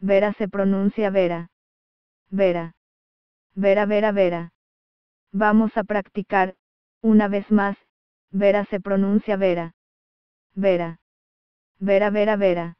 Vera se pronuncia Vera. Vera. Vera, Vera, Vera. Vamos a practicar, una vez más, Vera se pronuncia Vera. Vera. Vera, Vera, Vera.